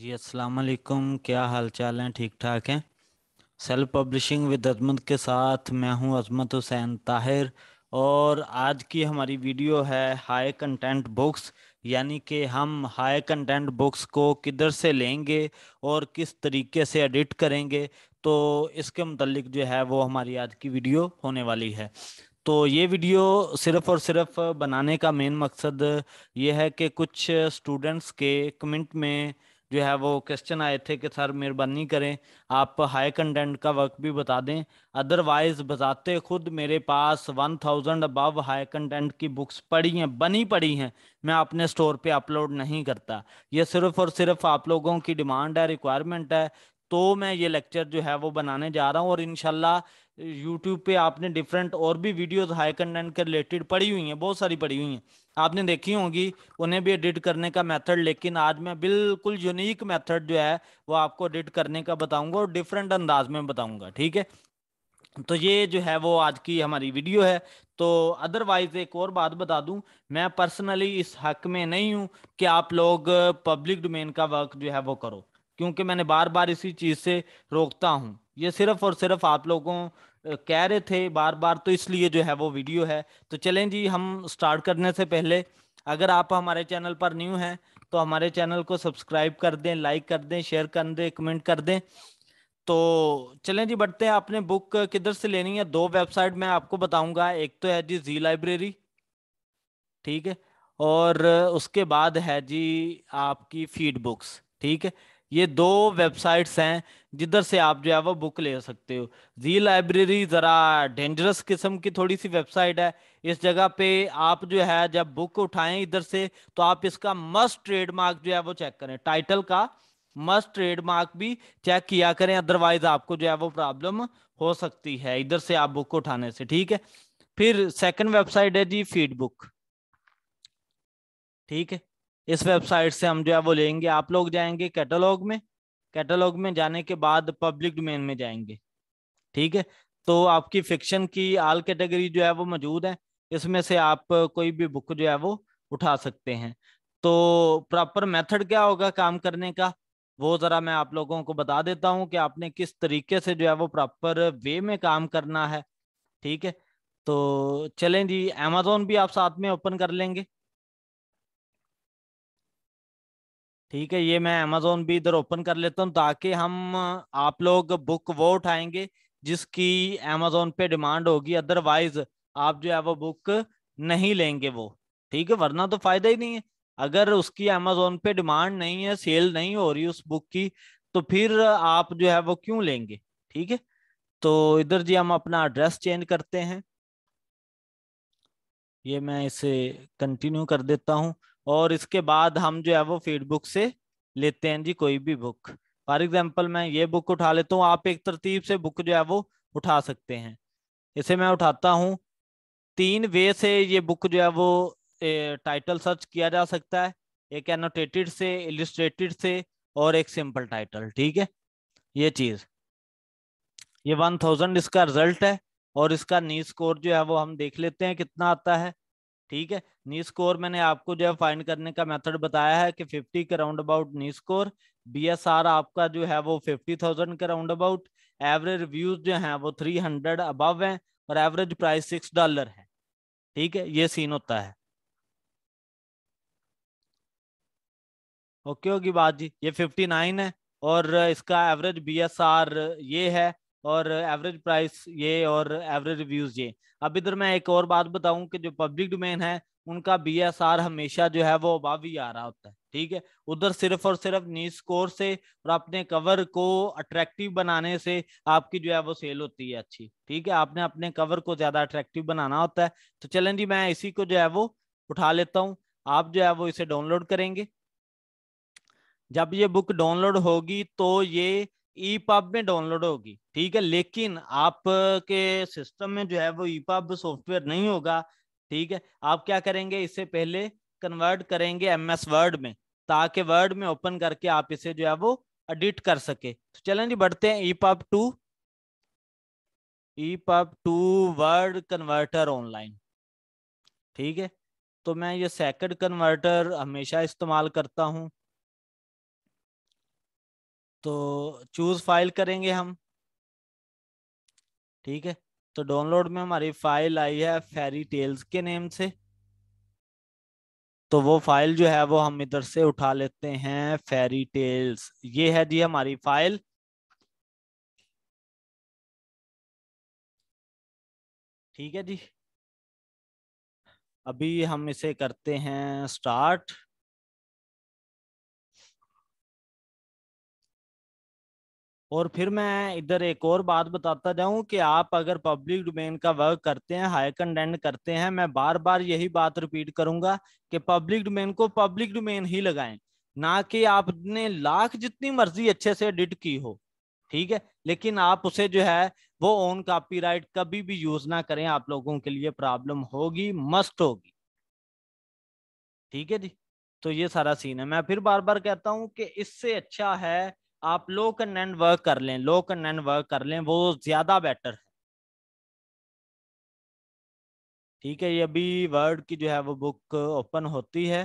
जी अस्सलाम वालेकुम क्या हाल चाल हैं ठीक ठाक हैं सेल्फ पब्लिशिंग विद अजमत के साथ मैं हूं अजमत हुसैन ताहिर और आज की हमारी वीडियो है हाई कंटेंट बुक्स यानी कि हम हाई कंटेंट बुक्स को किधर से लेंगे और किस तरीके से एडिट करेंगे तो इसके मतलब जो है वो हमारी आज की वीडियो होने वाली है तो ये वीडियो सिर्फ और सिर्फ बनाने का मेन मकसद ये है कि कुछ स्टूडेंट्स के कमेंट में जो है वो क्वेश्चन आए थे कि सर मेहरबानी करें आप हाई कंटेंट का वर्क भी बता दें अदरवाइज बताते खुद मेरे पास one thousand above high content की बुक्स पड़ी हैं बनी पड़ी हैं मैं अपने स्टोर पे अपलोड नहीं करता ये सिर्फ और सिर्फ आप लोगों की डिमांड है रिक्वायरमेंट है तो मैं ये लेक्चर जो है वो बनाने जा रहा हूँ और इनशाला यूट्यूब पे आपने डिफरेंट और भी वीडियोस हाई कंटेंट के रिलेटेड पड़ी हुई हैं बहुत सारी पड़ी हुई हैं आपने देखी होंगी उन्हें भी एडिट करने का मेथड लेकिन आज मैं बिल्कुल यूनिक मेथड जो है वो आपको एडिट करने का बताऊंगा और डिफरेंट अंदाज में बताऊंगा ठीक है तो ये जो है वो आज की हमारी वीडियो है तो अदरवाइज एक और बात बता दूं मैं पर्सनली इस हक में नहीं हूं कि आप लोग पब्लिक डोमेन का वर्क जो है वो करो क्योंकि मैंने बार बार इसी चीज से रोकता हूँ ये सिर्फ और सिर्फ आप लोगों कह रहे थे बार बार तो इसलिए जो है वो वीडियो है तो चलें जी हम स्टार्ट करने से पहले अगर आप हमारे चैनल पर न्यू हैं तो हमारे चैनल को सब्सक्राइब कर दें लाइक कर दें शेयर कर दें कमेंट कर दें तो चलें जी बढ़ते हैं आपने बुक किधर से लेनी है दो वेबसाइट मैं आपको बताऊंगा एक तो है जी जी लाइब्रेरी ठीक है और उसके बाद है जी आपकी फीड बुक्स ठीक है ये दो वेबसाइट्स हैं जिधर से आप जो है वो बुक ले सकते हो जी लाइब्रेरी ज़रा डेंजरस किस्म की थोड़ी सी वेबसाइट है इस जगह पे आप जो है जब बुक उठाएं इधर से तो आप इसका मस्ट ट्रेडमार्क जो है वो चेक करें टाइटल का मस्ट ट्रेडमार्क भी चेक किया करें अदरवाइज आपको जो है वो प्रॉब्लम हो सकती है इधर से आप बुक उठाने से ठीक है फिर सेकेंड वेबसाइट है जी फीडबुक ठीक है इस वेबसाइट से हम जो है वो लेंगे आप लोग जाएंगे कैटलॉग में कैटलॉग में जाने के बाद पब्लिक डोमेन में जाएंगे ठीक है तो आपकी फिक्शन की आल कैटेगरी जो है वो मौजूद है इसमें से आप कोई भी बुक जो है वो उठा सकते हैं तो प्रॉपर मेथड क्या होगा काम करने का वो ज़रा मैं आप लोगों को बता देता हूँ कि आपने किस तरीके से जो है वो प्रॉपर वे में काम करना है ठीक है तो चलें जी अमेजोन भी आप साथ में ओपन कर लेंगे ठीक है ये मैं अमेजोन भी इधर ओपन कर लेता हूँ ताकि हम आप लोग बुक वो उठाएंगे जिसकी अमेजोन पे डिमांड होगी अदरवाइज आप जो है वो बुक नहीं लेंगे वो ठीक है वरना तो फायदा ही नहीं है अगर उसकी अमेजोन पे डिमांड नहीं है सेल नहीं हो रही उस बुक की तो फिर आप जो है वो क्यों लेंगे ठीक है तो इधर जी हम अपना एड्रेस चेंज करते हैं ये मैं इसे कंटिन्यू कर देता हूँ और इसके बाद हम जो है वो फीडबुक से लेते हैं जी कोई भी बुक फॉर एग्जाम्पल मैं ये बुक उठा लेता हूँ आप एक तरतीब से बुक जो है वो उठा सकते हैं इसे मैं उठाता हूँ तीन वे से ये बुक जो है वो ए, टाइटल सर्च किया जा सकता है एक एनोटेटेड से इलिस्ट्रेटेड से और एक सिंपल टाइटल ठीक है ये चीज़ ये वन थाउजेंड इसका रिजल्ट है और इसका नी स्कोर जो है वो हम देख लेते हैं कितना आता है ठीक है नी स्कोर मैंने आपको जो है फाइंड करने का मेथड बताया है कि 50 के राउंड अबाउट नी स्कोर आर आपका जो है वो 50,000 के राउंड अबाउट एवरेज रिव्यूज जो है वो 300 अबव हैं और एवरेज प्राइस सिक्स डॉलर है ठीक है ये सीन होता है ओके होगी बात जी ये 59 है और इसका एवरेज आर ये है और एवरेज प्राइस ये और एवरेज रिव्यूज ये अब इधर मैं एक और बात बताऊं कि जो पब्लिक डोमेन है उनका बी हमेशा जो है वो अबाव ही आ रहा होता है ठीक है उधर सिर्फ और सिर्फ नी स्कोर से और अपने कवर को अट्रैक्टिव बनाने से आपकी जो है वो सेल होती है अच्छी ठीक है आपने अपने कवर को ज्यादा अट्रैक्टिव बनाना होता है तो चलें जी मैं इसी को जो है वो उठा लेता हूँ आप जो है वो इसे डाउनलोड करेंगे जब ये बुक डाउनलोड होगी तो ये ई e पब में डाउनलोड होगी ठीक है लेकिन आपके सिस्टम में जो है वो ई पब सॉफ्टवेयर नहीं होगा ठीक है आप क्या करेंगे इससे पहले कन्वर्ट करेंगे एम एस वर्ड में ताकि वर्ड में ओपन करके आप इसे जो है वो एडिट कर सके तो चलें जी बढ़ते हैं epub to epub to word converter online ठीक है तो मैं ये सेकंड कन्वर्टर हमेशा इस्तेमाल करता हूँ तो चूज फाइल करेंगे हम ठीक है तो डाउनलोड में हमारी फाइल आई है फेरी टेल्स के नेम से तो वो फाइल जो है वो हम इधर से उठा लेते हैं फेरी टेल्स ये है जी हमारी फाइल ठीक है जी अभी हम इसे करते हैं स्टार्ट और फिर मैं इधर एक और बात बताता जाऊं कि आप अगर पब्लिक डोमेन का वर्क करते हैं हाई कंटेंट करते हैं मैं बार बार यही बात रिपीट करूंगा कि पब्लिक डोमेन को पब्लिक डोमेन ही लगाएं ना कि आपने लाख जितनी मर्जी अच्छे से एडिट की हो ठीक है लेकिन आप उसे जो है वो ओन कॉपीराइट कभी भी यूज ना करें आप लोगों के लिए प्रॉब्लम होगी मस्ट होगी ठीक है जी तो ये सारा सीन है मैं फिर बार बार कहता हूं कि इससे अच्छा है आप लो एंड वर्क कर लें लो कन्नैन वर्क कर लें वो ज्यादा बेटर है ठीक है ये अभी वर्ड की जो है वो बुक ओपन होती है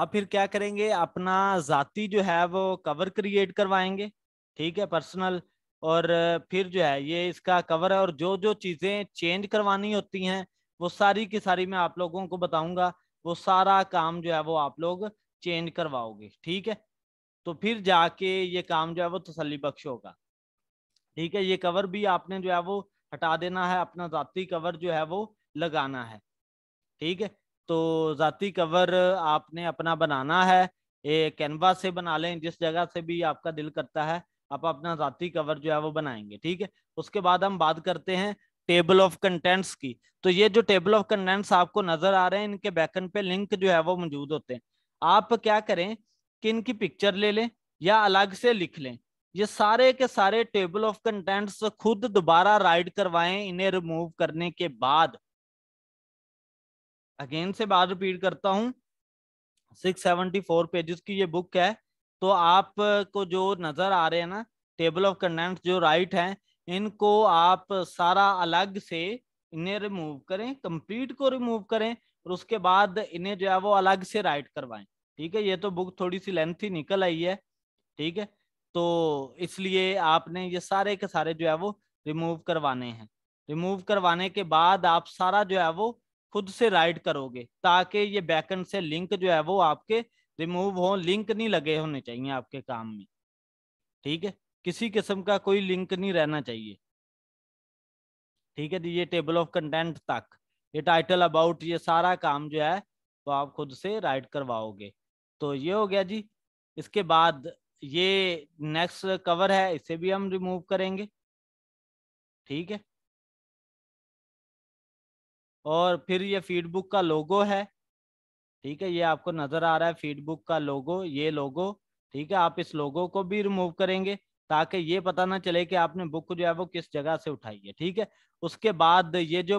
आप फिर क्या करेंगे अपना जाति जो है वो कवर क्रिएट करवाएंगे ठीक है पर्सनल और फिर जो है ये इसका कवर है और जो जो चीज़ें चेंज करवानी होती हैं वो सारी की सारी मैं आप लोगों को बताऊंगा वो सारा काम जो है वो आप लोग चेंज करवाओगे ठीक है तो फिर जाके ये काम जो है वो तसली बख्श होगा ठीक है ये कवर भी आपने जो है वो हटा देना है अपना ज़ाती कवर जो है वो लगाना है ठीक है तो ज़ाती कवर आपने अपना बनाना है ये कैनवास से बना लें जिस जगह से भी आपका दिल करता है आप अपना जाती कवर जो है वो बनाएंगे ठीक है उसके बाद हम बात करते हैं टेबल ऑफ कंटेंट्स की तो ये जो टेबल ऑफ कंटेंट्स आपको नजर आ रहे हैं इनके बैकन पे लिंक जो है वो मौजूद होते हैं आप क्या करें कि इनकी पिक्चर ले लें या अलग से लिख लें ये सारे के सारे टेबल ऑफ कंटेंट्स खुद दोबारा राइड करवाएं इन्हें रिमूव करने के बाद अगेन से बात रिपीट करता हूं 674 पेजेस की ये बुक है तो आपको जो नजर आ रहे हैं ना टेबल ऑफ कंटेंट जो राइट हैं इनको आप सारा अलग से इन्हें रिमूव करें कंप्लीट को रिमूव करें और उसके बाद इन्हें जो है वो अलग से राइट करवाएं ठीक है ये तो बुक थोड़ी सी लेंथ ही निकल आई है ठीक है तो इसलिए आपने ये सारे के सारे जो है वो रिमूव करवाने हैं रिमूव करवाने के बाद आप सारा जो है वो खुद से राइट करोगे ताकि ये बैकेंड से लिंक जो है वो आपके रिमूव हो लिंक नहीं लगे होने चाहिए आपके काम में ठीक है किसी किस्म का कोई लिंक नहीं रहना चाहिए ठीक है ये टेबल ऑफ कंटेंट तक ये टाइटल अबाउट ये सारा काम जो है वो आप खुद से राइट करवाओगे तो ये हो गया जी इसके बाद ये नेक्स्ट कवर है इसे भी हम रिमूव करेंगे ठीक है और फिर ये फीडबुक का लोगो है ठीक है ये आपको नजर आ रहा है फीडबुक का लोगो ये लोगो ठीक है आप इस लोगो को भी रिमूव करेंगे ताकि ये पता ना चले कि आपने बुक जो है वो किस जगह से उठाई है ठीक है उसके बाद ये जो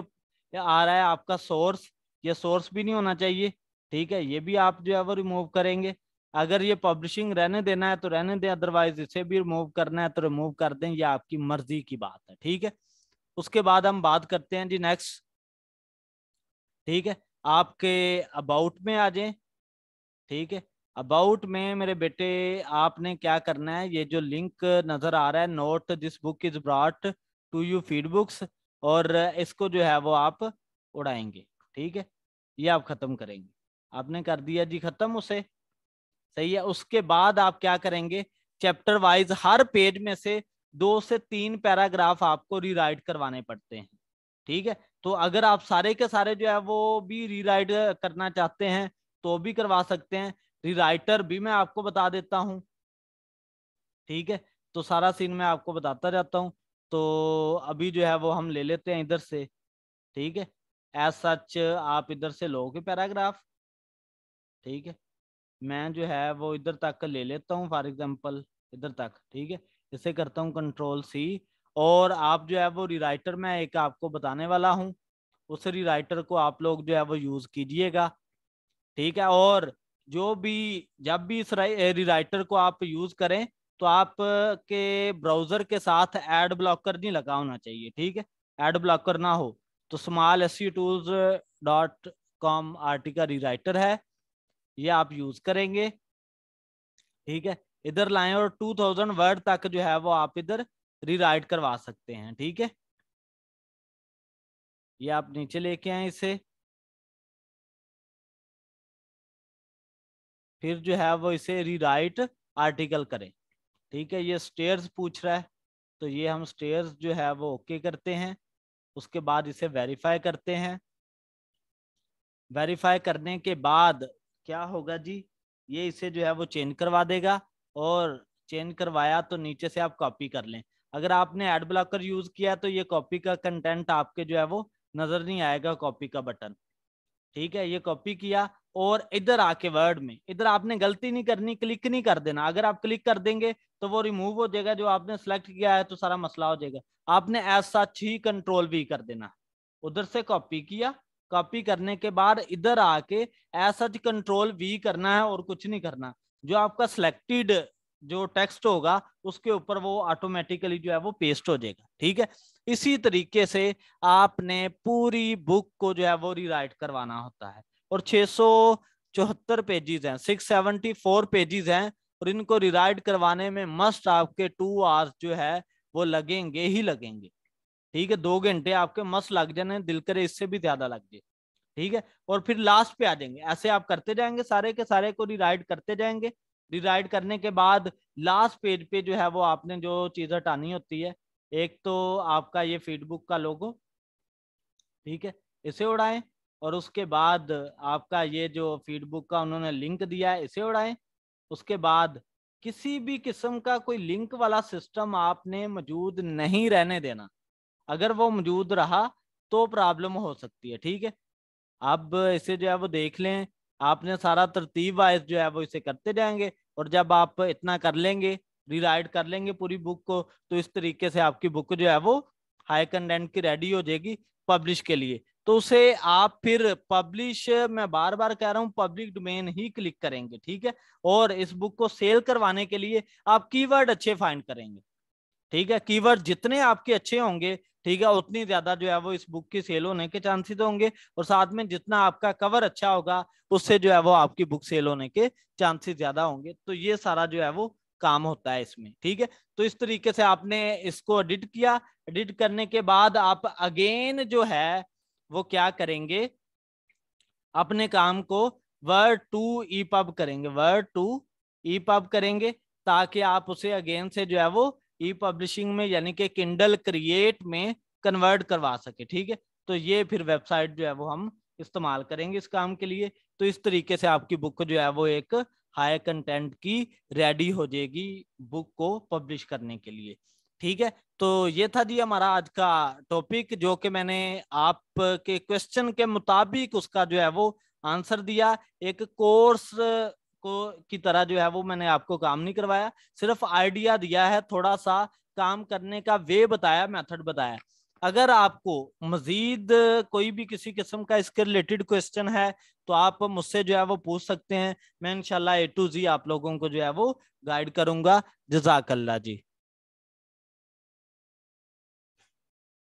आ रहा है आपका सोर्स ये सोर्स भी नहीं होना चाहिए ठीक है ये भी आप जो है वो रिमूव करेंगे अगर ये पब्लिशिंग रहने देना है तो रहने दें अदरवाइज इसे भी रिमूव करना है तो रिमूव कर दें ये आपकी मर्जी की बात है ठीक है उसके बाद हम बात करते हैं जी नेक्स्ट ठीक है आपके अबाउट में आ जाए ठीक है अबाउट में मेरे बेटे आपने क्या करना है ये जो लिंक नज़र आ रहा है note this book is brought to you Feedbooks और इसको जो है वो आप उड़ाएंगे ठीक है ये आप ख़त्म करेंगे आपने कर दिया जी ख़त्म उसे सही है उसके बाद आप क्या करेंगे चैप्टर वाइज हर पेज में से दो से तीन पैराग्राफ आपको रीराइट करवाने पड़ते हैं ठीक है तो अगर आप सारे के सारे जो है वो भी रीराइट करना चाहते हैं तो भी करवा सकते हैं रीराइटर भी मैं आपको बता देता हूं ठीक है तो सारा सीन मैं आपको बताता जाता हूँ तो अभी जो है वो हम ले लेते हैं इधर से ठीक है एज सच आप इधर से लोगे पैराग्राफ ठीक है मैं जो है वो इधर तक ले लेता हूँ फॉर एग्जाम्पल इधर तक ठीक है इसे करता हूँ कंट्रोल सी और आप जो है वो रिराइटर में एक आपको बताने वाला हूँ उस रिराइटर को आप लोग जो है वो यूज़ कीजिएगा ठीक है और जो भी जब भी इस रिराइटर को आप यूज़ करें तो आप के ब्राउज़र के साथ एड ब्लॉकर नहीं लगा होना चाहिए ठीक है एड ब्लॉकर ना हो तो small S tools dot com article rewriter है ये आप यूज़ करेंगे ठीक है इधर लाएं और 2000 वर्ड तक जो है वो आप इधर रीराइट करवा सकते हैं ठीक है ये आप नीचे लेके आए इसे फिर जो है वो इसे रीराइट आर्टिकल करें ठीक है ये स्टेयर्स पूछ रहा है तो ये हम स्टेयर्स जो है वो ओके करते हैं उसके बाद इसे वेरीफाई करते हैं वेरीफाई करने के बाद क्या होगा जी ये इसे जो है वो चेंज करवा देगा और चेंज करवाया तो नीचे से आप कॉपी कर लें अगर आपने एड ब्लॉकर यूज किया तो ये कॉपी का कंटेंट आपके जो है वो नजर नहीं आएगा कॉपी का बटन ठीक है ये कॉपी किया और इधर आके वर्ड में इधर आपने गलती नहीं करनी क्लिक नहीं कर देना अगर आप क्लिक कर देंगे तो वो रिमूव हो जाएगा जो आपने सेलेक्ट किया है तो सारा मसला हो जाएगा आपने ऐसा ही कंट्रोल भी कर देना उधर से कॉपी किया कॉपी करने के बाद इधर आके ऐसा कंट्रोल भी करना है और कुछ नहीं करना जो आपका सिलेक्टेड जो टेक्स्ट होगा उसके ऊपर वो ऑटोमेटिकली जो है वो पेस्ट हो जाएगा ठीक है इसी तरीके से आपने पूरी बुक को जो है वो रीराइट करवाना होता है और छे सौ चौहत्तर पेजेस हैं 674 सेवेंटी पेजेस हैं और इनको रिराइट करवाने में मस्ट आपके टू आवर्स जो है वो लगेंगे ही लगेंगे ठीक है दो घंटे आपके मस्त लग जाने दिल करे इससे भी ज्यादा लग जाए ठीक है और फिर लास्ट पे आ जाएंगे ऐसे आप करते जाएंगे सारे के सारे को रिराइट करते जाएंगे डिराइड करने के बाद लास्ट पेज पे जो है वो आपने जो चीज़ हटानी होती है एक तो आपका ये फीडबुक का लोगो ठीक है इसे उड़ाएं और उसके बाद आपका ये जो फीडबुक का उन्होंने लिंक दिया है इसे उड़ाएं उसके बाद किसी भी किस्म का कोई लिंक वाला सिस्टम आपने मौजूद नहीं रहने देना अगर वो मौजूद रहा तो प्रॉब्लम हो सकती है ठीक है अब इसे जो है वो देख लें आपने सारा तरतीब वाइज जो है वो इसे करते जाएंगे और जब आप इतना कर लेंगे रिराइड कर लेंगे पूरी बुक को तो इस तरीके से आपकी बुक जो है वो हाई कंटेंट की रेडी हो जाएगी पब्लिश के लिए तो उसे आप फिर पब्लिश मैं बार बार कह रहा हूँ पब्लिक डोमेन ही क्लिक करेंगे ठीक है और इस बुक को सेल करवाने के लिए आप कीवर्ड अच्छे फाइंड करेंगे ठीक है कीवर्ड जितने आपके अच्छे होंगे ठीक है उतनी ज्यादा जो है वो इस बुक की सेल होने के चांसेस होंगे और साथ में जितना आपका कवर अच्छा होगा उससे जो है वो आपकी बुक सेल होने के चांसेस ज्यादा होंगे तो ये सारा जो है वो काम होता है इसमें ठीक है तो इस तरीके से आपने इसको एडिट किया एडिट करने के बाद आप अगेन जो है वो क्या करेंगे अपने काम को वर्ड टू ई पब करेंगे वर्ड टू ई पब करेंगे ताकि आप उसे अगेन से जो है वो ई पब्लिशिंग में यानी कि किंडल क्रिएट में कन्वर्ट करवा सके ठीक है तो ये फिर वेबसाइट जो है वो हम इस्तेमाल करेंगे इस काम के लिए तो इस तरीके से आपकी बुक जो है वो एक हाई कंटेंट की रेडी हो जाएगी बुक को पब्लिश करने के लिए ठीक है तो ये था जी हमारा आज का टॉपिक जो कि मैंने आप के क्वेश्चन के मुताबिक उसका जो है वो आंसर दिया एक कोर्स को की तरह जो है वो मैंने आपको काम नहीं करवाया सिर्फ आइडिया दिया है थोड़ा सा काम करने का वे बताया मेथड बताया अगर आपको मजीद कोई भी किसी किस्म का इसके रिलेटेड क्वेश्चन है तो आप मुझसे जो है वो पूछ सकते हैं मैं इनशाला ए टू जी आप लोगों को जो है वो गाइड करूंगा जजाकल्ला जी